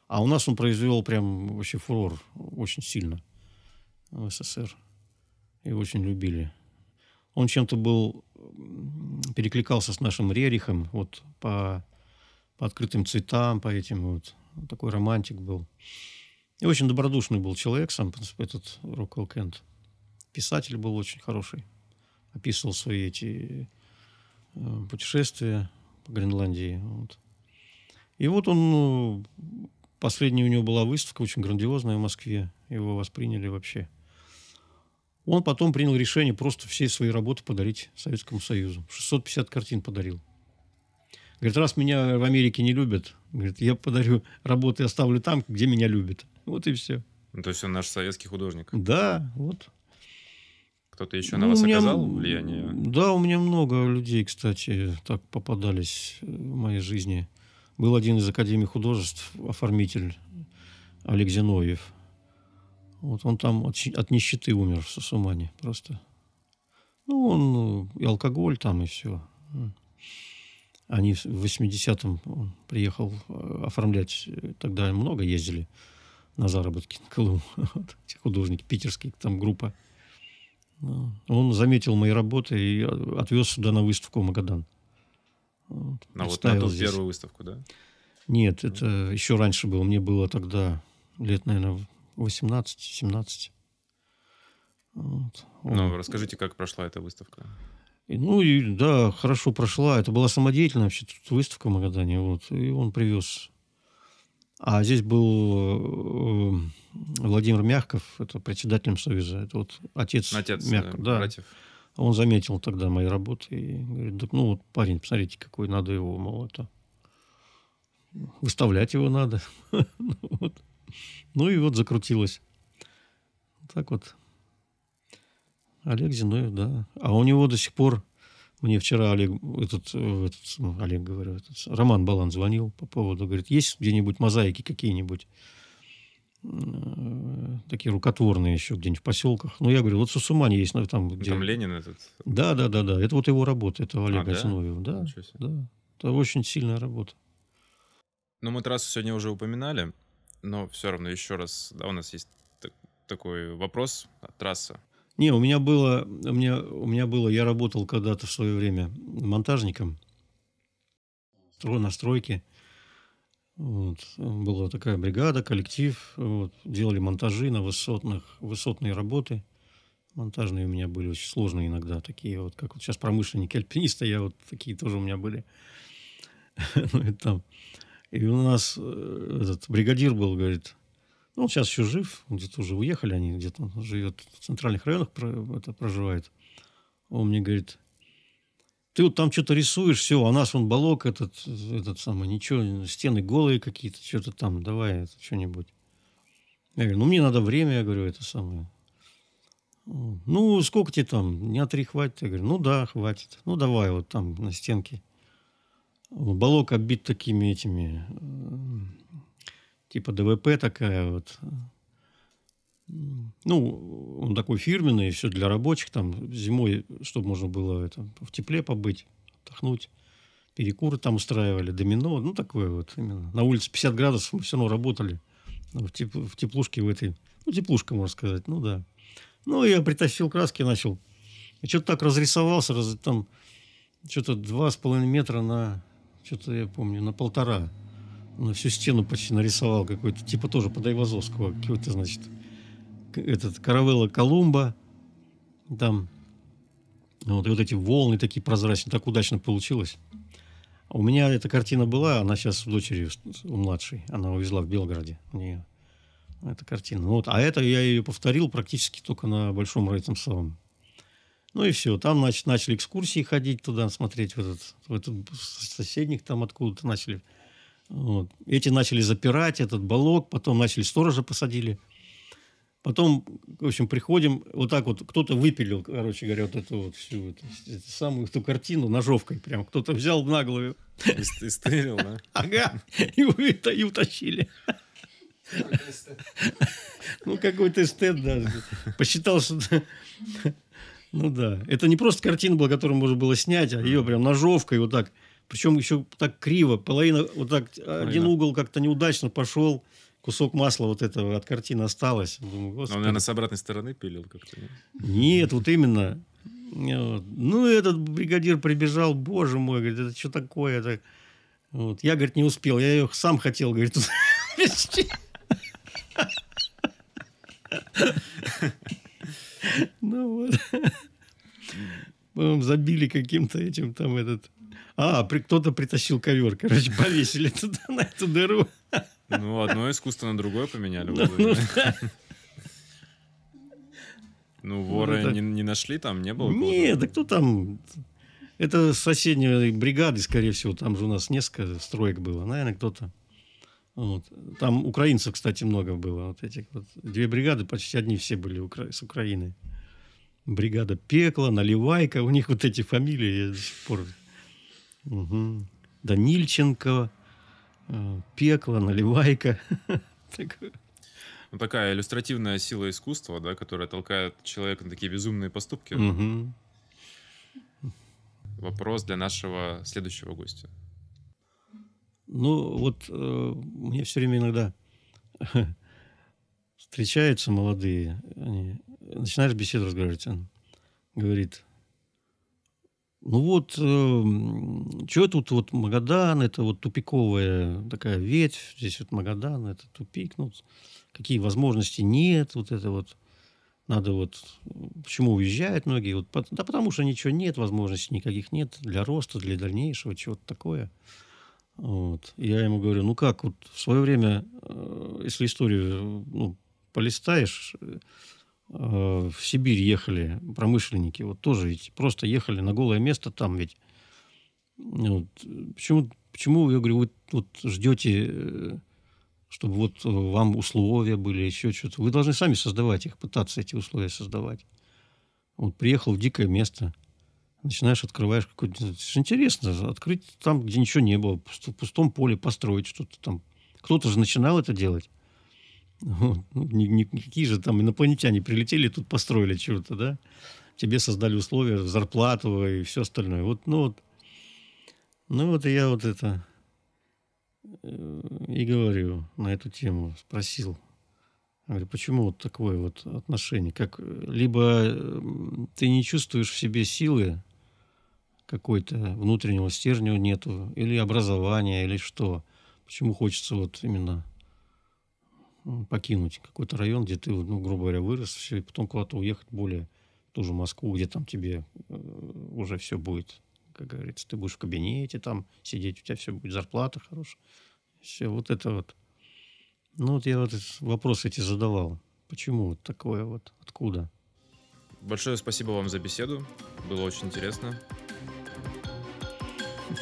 А у нас он произвел прям вообще фурор очень сильно в СССР. И очень любили. Он чем-то был перекликался с нашим Рерихом, вот по, по открытым цветам, по этим вот. такой романтик был. И очень добродушный был человек сам в принципе, этот Роквелл Кент. Писатель был очень хороший описывал свои эти э, путешествия по Гренландии. Вот. И вот он, ну, последняя у него была выставка, очень грандиозная в Москве, его восприняли вообще. Он потом принял решение просто все свои работы подарить Советскому Союзу. 650 картин подарил. Говорит, раз меня в Америке не любят, говорит, я подарю работы, оставлю там, где меня любят. Вот и все. Ну, то есть он наш советский художник. Да, вот. Кто-то еще ну, на вас меня, оказал влияние? Да, у меня много людей, кстати, так попадались э, в моей жизни. Был один из Академии художеств, оформитель Олег Зиновьев. Вот он там от, от нищеты умер в Сусумане просто. Ну, он э, и алкоголь там, и все. Они в 80-м приехал э, оформлять, тогда много ездили на заработки на Колым. <laughs> Художники питерские, там группа. Он заметил мои работы и отвез сюда на выставку в Магадан. на вот эту здесь. первую выставку, да? Нет, это еще раньше было. Мне было тогда лет, наверное, 18-17. Вот. Ну, расскажите, как прошла эта выставка? И, ну, и, да, хорошо прошла. Это была самодеятельная вообще тут выставка в Магадане. Вот. И он привез а здесь был э, Владимир Мягков, это председателем Союза, это вот отец, отец э, Мягков, да, братьев. Он заметил тогда мои работы и говорит, да, ну вот парень, посмотрите, какой надо его, мол, это выставлять его надо. <laughs> ну, ну и вот закрутилось. Так вот. Олег Зиновьев, да. А у него до сих пор мне вчера Олег, этот, э, этот Олег, говорю, этот, Роман Балан звонил по поводу, говорит, есть где-нибудь мозаики какие-нибудь? Э, такие рукотворные еще где-нибудь в поселках. Ну, я говорю, вот Сусумани есть, ну, там, ну, где... Там Ленин этот? Да, да, да, да. Это вот его работа, это а, Олега а, Зиновьева. Да? да, Это очень сильная работа. Ну, мы трассу сегодня уже упоминали, но все равно еще раз, да, у нас есть так, такой вопрос трасса. Не, у меня было, у меня, у меня было, я работал когда-то в свое время монтажником на стройке. Вот. Была такая бригада, коллектив. Вот. Делали монтажи на высотных, высотные работы. Монтажные у меня были очень сложные иногда, такие вот, как вот сейчас промышленники, альпинисты, я вот такие тоже у меня были. <laughs> ну и там. И у нас э, этот бригадир был, говорит, ну, он сейчас еще жив, он где-то уже уехали, они где-то живет в центральных районах, это, проживает. Он мне говорит, ты вот там что-то рисуешь, все, а у нас вон балок этот, этот самый, ничего, стены голые какие-то, что-то там, давай это что-нибудь. Я говорю, ну, мне надо время, я говорю, это самое. Ну, сколько тебе там? Дня три хватит? Я говорю, ну да, хватит. Ну, давай вот там на стенке. Балок оббит такими этими типа ДВП такая вот. Ну, он такой фирменный, все для рабочих, там зимой, чтобы можно было это, в тепле побыть, отдохнуть. Перекуры там устраивали, домино, ну, такое вот именно. На улице 50 градусов мы все равно работали в, теп, в теплушке в этой. Ну, теплушка, можно сказать, ну, да. Ну, я притащил краски, начал. И что-то так разрисовался, раз, там, что-то два с половиной метра на, что-то я помню, на полтора на всю стену почти нарисовал какой-то, типа тоже под Подайвазовского, какой-то, значит, этот Каравелла Колумба, там вот, и вот эти волны такие прозрачные, так удачно получилось. А у меня эта картина была, она сейчас у дочери, у младшей, она увезла в Белгороде, у нее эта картина. Вот, а это я ее повторил практически только на Большом Райтом самом. Ну и все, там значит, начали экскурсии ходить туда, смотреть в этот, в этот соседник там откуда-то начали вот. Эти начали запирать этот балок, потом начали сторожа посадили. Потом, в общем, приходим, вот так вот, кто-то выпилил, короче говоря, вот эту вот всю эту, эту самую эту картину ножовкой прям, кто-то взял в наглую. И стырил, да? <laughs> Ага, и, и утащили. <laughs> Ну, какой-то эстет, да. Посчитал, что... Ну да, это не просто картина была, которую можно было снять, а ее прям ножовкой вот так причем еще так криво. Половина, вот так, э, Правильно. один угол как-то неудачно пошел. Кусок масла вот этого от картины осталось. Думаю, ну, Он, наверное, с обратной стороны пилил как-то. Нет, вот именно. Э, вот. Ну, этот бригадир прибежал, боже мой, говорит, это что такое? Это... Вот. Я, говорит, не успел, я ее сам хотел, говорит, Ну вот. забили каким-то этим там этот а, при, кто-то притащил ковер, короче, <laughs> повесили туда, на эту дыру. Ну, одно искусство на другое поменяли. ну, <laughs> да. Ну, ну, вора не, не нашли там, не было? Нет, да кто там... Это соседние бригады, скорее всего, там же у нас несколько строек было. Наверное, кто-то... Вот. Там украинцев, кстати, много было. Вот этих вот. Две бригады, почти одни все были укра... с Украины. Бригада Пекла, Наливайка. У них вот эти фамилии я до сих пор Угу. Данильченко, э, Пекло, Наливайка. <laughs> Ну, такая иллюстративная сила искусства, да, которая толкает человека на такие безумные поступки. Угу. Вопрос для нашего следующего гостя. Ну, вот э, мне все время иногда <laughs> встречаются молодые, они начинаешь беседу разговаривать, он говорит, ну вот, э, эм, что тут вот Магадан, это вот тупиковая такая ветвь, здесь вот Магадан, это тупик, ну, какие возможности нет, вот это вот, надо вот, почему уезжают многие, вот, да потому что ничего нет, возможностей никаких нет для роста, для дальнейшего, чего-то такое. Вот. я ему говорю, ну как, вот в свое время, э, если историю ну, полистаешь, э, Э, в Сибирь ехали промышленники, вот тоже ведь просто ехали на голое место там ведь. Вот. Почему, почему, я говорю, вы вот ждете, э, чтобы вот вам условия были, еще что-то. Вы должны сами создавать их, пытаться эти условия создавать. Вот приехал в дикое место, начинаешь, открываешь какое то ну, интересно, открыть там, где ничего не было, в пустом поле построить что-то там. Кто-то же начинал это делать. Ну, какие же там инопланетяне прилетели, тут построили чего-то, да? Тебе создали условия, зарплату и все остальное. Вот, ну вот, ну вот и я вот это э, и говорю на эту тему, спросил. говорю, почему вот такое вот отношение? Как, либо ты не чувствуешь в себе силы какой-то, внутреннего стержня нету, или образования, или что? Почему хочется вот именно покинуть какой-то район, где ты, ну, грубо говоря, вырос, все, и потом куда-то уехать более в ту же Москву, где там тебе э, уже все будет, как говорится, ты будешь в кабинете там сидеть, у тебя все будет, зарплата хорошая. Все вот это вот. Ну, вот я вот вопросы эти задавал. Почему вот такое вот? Откуда? Большое спасибо вам за беседу. Было очень интересно.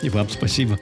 И вам спасибо.